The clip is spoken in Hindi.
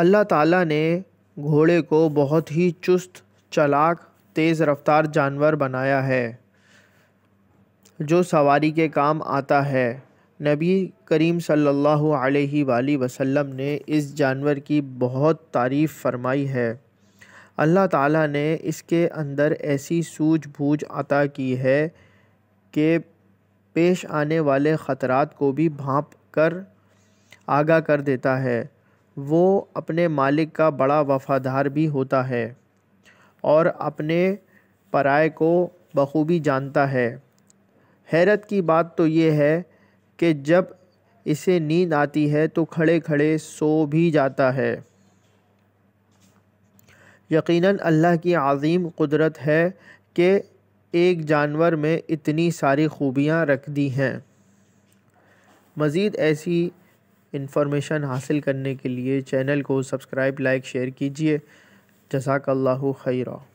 अल्लाह ताला ने घोड़े को बहुत ही चुस्त चलाक तेज़ रफ्तार जानवर बनाया है जो सवारी के काम आता है नबी करीम सल्लल्लाहु अलैहि वसल्लम ने इस जानवर की बहुत तारीफ़ फरमाई है अल्लाह ताला ने इसके अंदर ऐसी सूझबूझ अता की है कि पेश आने वाले ख़तरात को भी भाँप कर आगा कर देता है वो अपने मालिक का बड़ा वफ़ादार भी होता है और अपने पराए को बखूबी जानता है हैरत की बात तो ये है कि जब इसे नींद आती है तो खड़े खड़े सो भी जाता है यकीनन अल्लाह की आज़ीम कुदरत है कि एक जानवर में इतनी सारी खूबियाँ रख दी हैं मज़ीद ऐसी इन्फॉर्मेशन हासिल करने के लिए चैनल को सब्सक्राइब लाइक शेयर कीजिए जजाकल्ला खैरा